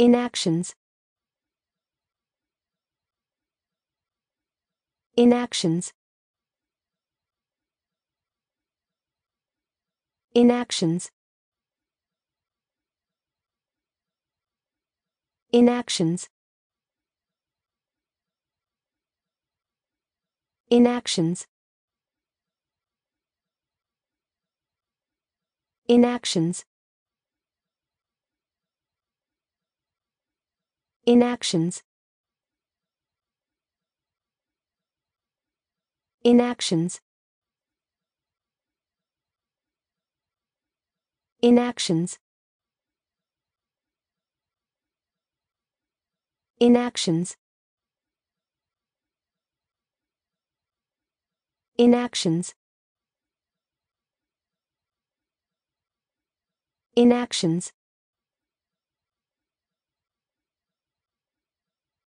Inactions Inactions Inactions Inactions Inactions Inactions Inactions Inactions Inactions Inactions Inactions Inactions